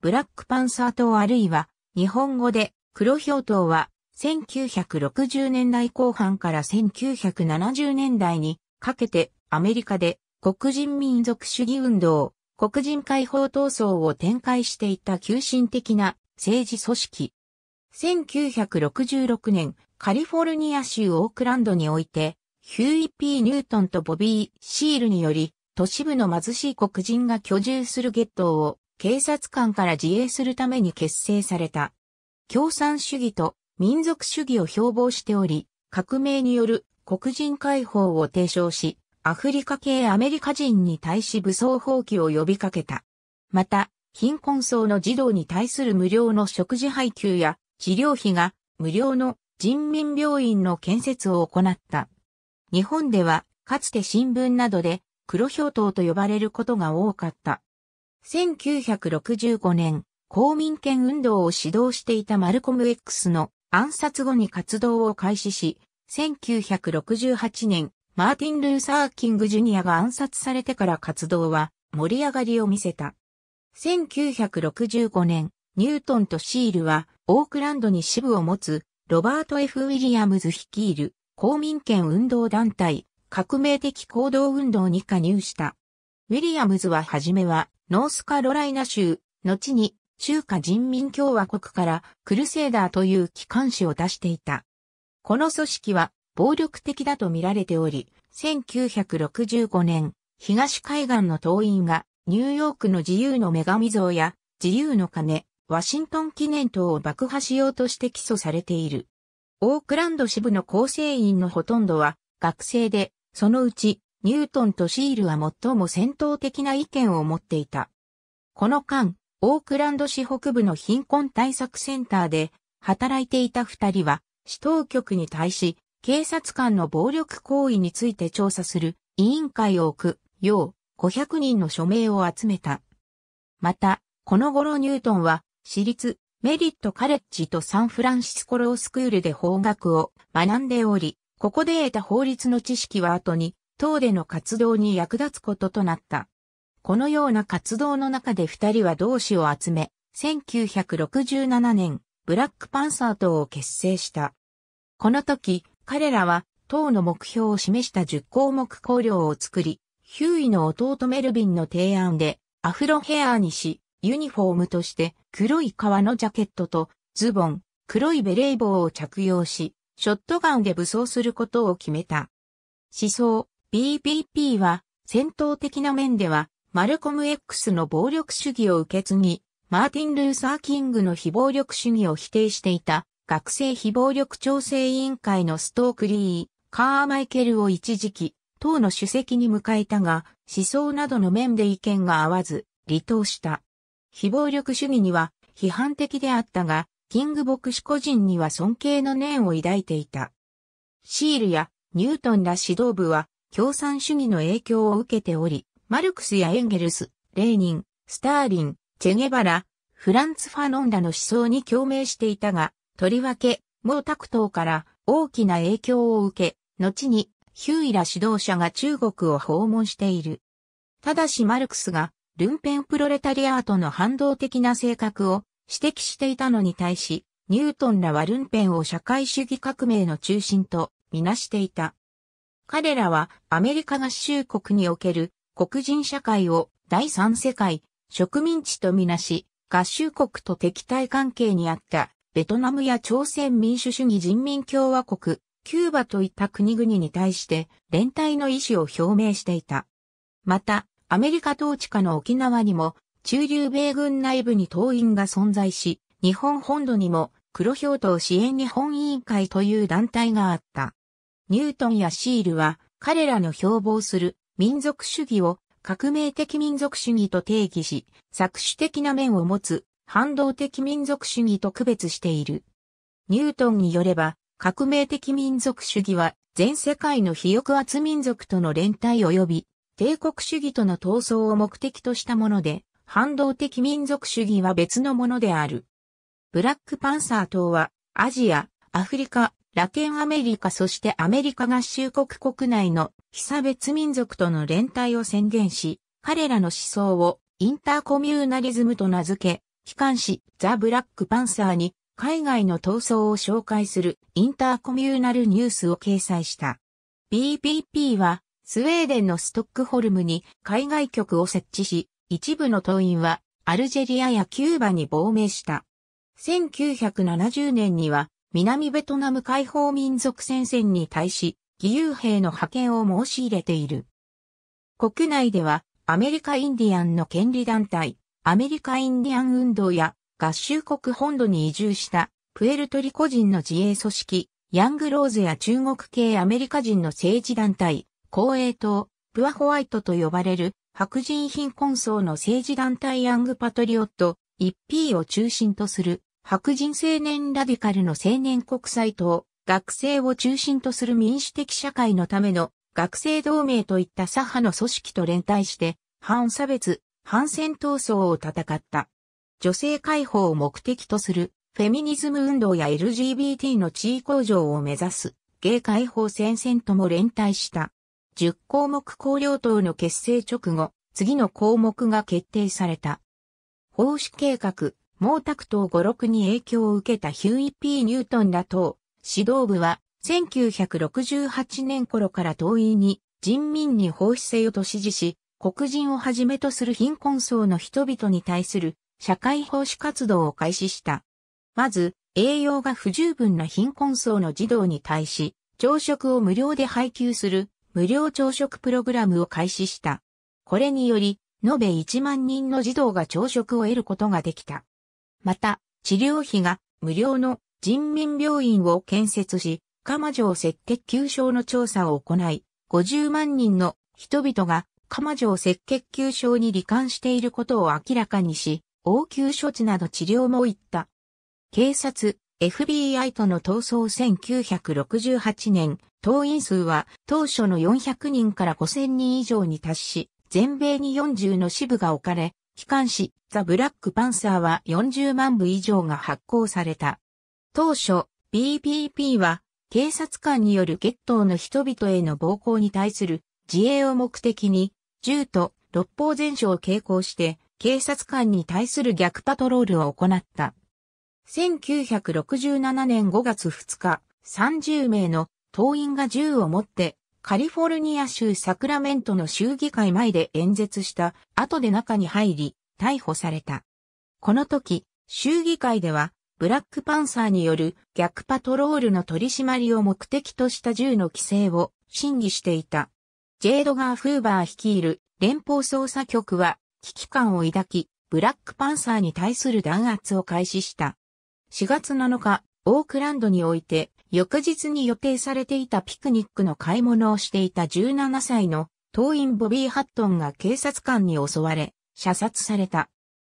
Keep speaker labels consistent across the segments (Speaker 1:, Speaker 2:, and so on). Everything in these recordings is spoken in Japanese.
Speaker 1: ブラックパンサー党あるいは、日本語で黒氷党は、1960年代後半から1970年代にかけてアメリカで黒人民族主義運動、黒人解放闘争を展開していた急進的な政治組織。1966年、カリフォルニア州オークランドにおいて、ヒューイ・ピー・ニュートンとボビー・シールにより、都市部の貧しい黒人が居住するゲットを警察官から自衛するために結成された。共産主義と民族主義を標榜しており、革命による黒人解放を提唱し、アフリカ系アメリカ人に対し武装蜂起を呼びかけた。また、貧困層の児童に対する無料の食事配給や治療費が無料の人民病院の建設を行った。日本では、かつて新聞などで黒氷島と呼ばれることが多かった。1965年、公民権運動を指導していたマルコム X の暗殺後に活動を開始し、1968年、マーティン・ルーサー・キング・ジュニアが暗殺されてから活動は盛り上がりを見せた。1965年、ニュートンとシールは、オークランドに支部を持つ、ロバート・ F・ ウィリアムズ率いる、公民権運動団体、革命的行動運動に加入した。ウィリアムズははじめは、ノースカロライナ州、後に中華人民共和国からクルセーダーという機関誌を出していた。この組織は暴力的だと見られており、1965年、東海岸の党員がニューヨークの自由の女神像や自由の鐘、ワシントン記念塔を爆破しようとして起訴されている。オークランド支部の構成員のほとんどは学生で、そのうちニュートンとシールは最も戦闘的な意見を持っていた。この間、オークランド市北部の貧困対策センターで働いていた二人は、市当局に対し、警察官の暴力行為について調査する委員会を置くよう500人の署名を集めた。また、この頃ニュートンは、私立メリットカレッジとサンフランシスコロースクールで法学を学んでおり、ここで得た法律の知識は後に党での活動に役立つこととなった。このような活動の中で二人は同志を集め、1967年、ブラックパンサー党を結成した。この時、彼らは党の目標を示した10項目考領を作り、ヒューイの弟メルビンの提案でアフロヘアーにし、ユニフォームとして黒い革のジャケットとズボン、黒いベレー帽を着用し、ショットガンで武装することを決めた。思想、BBP は戦闘的な面ではマルコム X の暴力主義を受け継ぎ、マーティン・ルーサー・キングの非暴力主義を否定していた学生非暴力調整委員会のストークリー、カーマイケルを一時期、党の主席に迎えたが、思想などの面で意見が合わず、離党した。非暴力主義には批判的であったが、キング牧師個人には尊敬の念を抱いていた。シールやニュートンら指導部は共産主義の影響を受けており、マルクスやエンゲルス、レーニン、スターリン、チェゲバラ、フランツ・ファノンらの思想に共鳴していたが、とりわけ、毛沢東から大きな影響を受け、後にヒューイら指導者が中国を訪問している。ただしマルクスが、ルンペンプロレタリアートの反動的な性格を指摘していたのに対し、ニュートンらはルンペンを社会主義革命の中心とみなしていた。彼らはアメリカ合衆国における黒人社会を第三世界植民地とみなし、合衆国と敵対関係にあったベトナムや朝鮮民主主義人民共和国、キューバといった国々に対して連帯の意思を表明していた。また、アメリカ統治下の沖縄にも中流米軍内部に党員が存在し、日本本土にも黒氷と支援日本委員会という団体があった。ニュートンやシールは彼らの標榜する民族主義を革命的民族主義と定義し、作取的な面を持つ反動的民族主義と区別している。ニュートンによれば、革命的民族主義は全世界の非抑圧民族との連帯及び帝国主義との闘争を目的としたもので、反動的民族主義は別のものである。ブラックパンサー等はアジア、アフリカ、ラテンアメリカそしてアメリカ合衆国国内の被差別民族との連帯を宣言し、彼らの思想をインターコミューナリズムと名付け、機関誌ザ・ブラック・パンサーに海外の闘争を紹介するインターコミューナルニュースを掲載した。BPP はスウェーデンのストックホルムに海外局を設置し、一部の党員はアルジェリアやキューバに亡命した。1970年には南ベトナム解放民族戦線に対し、義勇兵の派遣を申し入れている。国内では、アメリカインディアンの権利団体、アメリカインディアン運動や、合衆国本土に移住した、プエルトリコ人の自衛組織、ヤングローズや中国系アメリカ人の政治団体、公営党、プアホワイトと呼ばれる、白人貧困層の政治団体ヤングパトリオット、一 p を中心とする白人青年ラディカルの青年国際党、学生を中心とする民主的社会のための学生同盟といった左派の組織と連帯して、反差別、反戦闘争を戦った。女性解放を目的とするフェミニズム運動や LGBT の地位向上を目指すゲ解放戦線とも連帯した。10項目綱領党の結成直後、次の項目が決定された。奉仕計画、毛沢東語録に影響を受けたヒューイ・ピー・ニュートンら等、指導部は1968年頃から党員に人民に奉仕せよと指示し、黒人をはじめとする貧困層の人々に対する社会奉仕活動を開始した。まず、栄養が不十分な貧困層の児童に対し、朝食を無料で配給する無料朝食プログラムを開始した。これにより、延べ1万人の児童が朝食を得ることができた。また、治療費が無料の人民病院を建設し、鎌城赤血球症の調査を行い、50万人の人々が鎌城赤血球症に罹患していることを明らかにし、応急処置など治療も行った。警察、FBI との闘争1968年、党員数は当初の400人から5000人以上に達し、全米に40の支部が置かれ、機関誌、ザ・ブラック・パンサーは40万部以上が発行された。当初、BPP は、警察官によるゲットの人々への暴行に対する自衛を目的に、銃と六方全書を携行して、警察官に対する逆パトロールを行った。1967年5月2日、30名の党員が銃を持ってカリフォルニア州サクラメントの州議会前で演説した後で中に入り、逮捕された。この時、州議会では、ブラックパンサーによる逆パトロールの取り締まりを目的とした銃の規制を審議していた。ジェードガー・フーバー率いる連邦捜査局は危機感を抱き、ブラックパンサーに対する弾圧を開始した。4月7日、オークランドにおいて翌日に予定されていたピクニックの買い物をしていた17歳の党員ボビー・ハットンが警察官に襲われ、射殺された。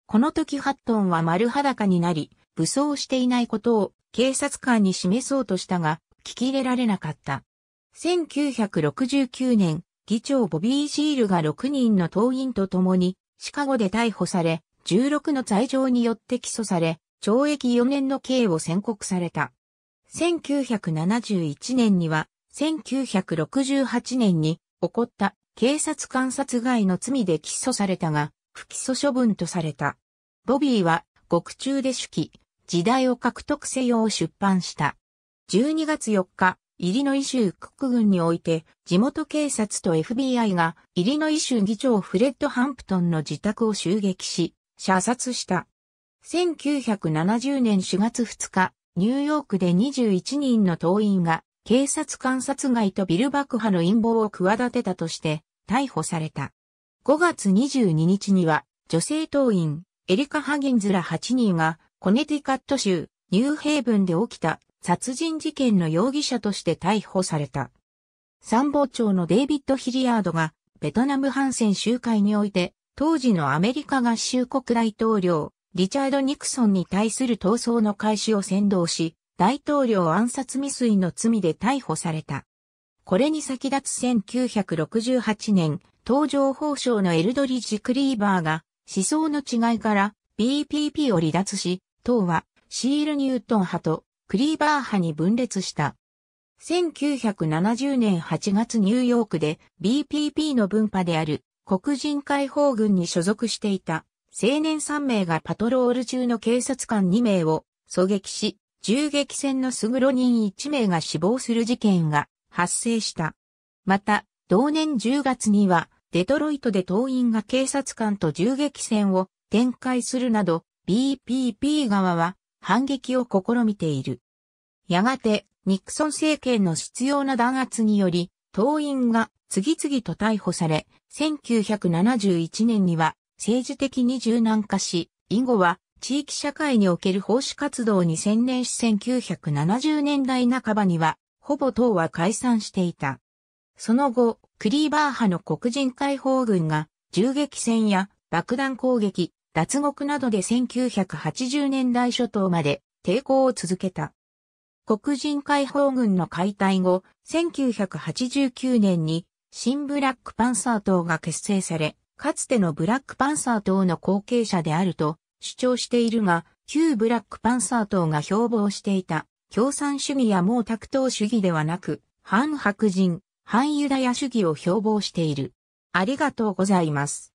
Speaker 1: この時ハットンは丸裸になり、武装していないことを警察官に示そうとしたが、聞き入れられなかった。1969年、議長ボビー・ジールが6人の党員と共に、シカゴで逮捕され、16の罪状によって起訴され、懲役4年の刑を宣告された。1971年には、1968年に起こった警察観察外の罪で起訴されたが、不起訴処分とされた。ボビーは、獄中で手記、時代を獲得せよを出版した。12月4日、イリノイ州クックにおいて、地元警察と FBI が、イリノイ州議長フレッド・ハンプトンの自宅を襲撃し、射殺した。1970年4月2日、ニューヨークで21人の党員が警察観察外とビル爆破の陰謀を企てたとして逮捕された。5月22日には女性党員エリカ・ハギンズら8人がコネティカット州ニューヘイブンで起きた殺人事件の容疑者として逮捕された。参謀長のデイビッド・ヒリアードがベトナム反戦集会において当時のアメリカ合衆国大統領リチャード・ニクソンに対する闘争の開始を先導し、大統領暗殺未遂の罪で逮捕された。これに先立つ1968年、登場法相のエルドリッジ・クリーバーが思想の違いから BPP を離脱し、党はシール・ニュートン派とクリーバー派に分裂した。1970年8月ニューヨークで BPP の分派である黒人解放軍に所属していた青年3名がパトロール中の警察官2名を狙撃し、銃撃戦のスグロ人1名が死亡する事件が発生した。また、同年10月には、デトロイトで党員が警察官と銃撃戦を展開するなど、BPP 側は反撃を試みている。やがて、ニクソン政権の必要な弾圧により、党員が次々と逮捕され、1971年には政治的に柔軟化し、以後は地域社会における奉仕活動に専念し1970年代半ばには、ほぼ党は解散していた。その後、クリーバー派の黒人解放軍が銃撃戦や爆弾攻撃、脱獄などで1980年代初頭まで抵抗を続けた。黒人解放軍の解体後、1989年に新ブラックパンサー党が結成され、かつてのブラックパンサー党の後継者であると主張しているが、旧ブラックパンサー党が標榜していた共産主義や毛沢東主義ではなく、反白人、反ユダヤ主義を標榜している。ありがとうございます。